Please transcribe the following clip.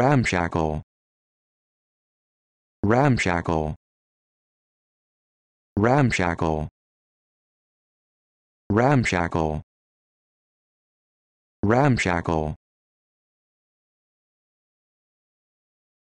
ramshackle ramshackle ramshackle ramshackle ramshackle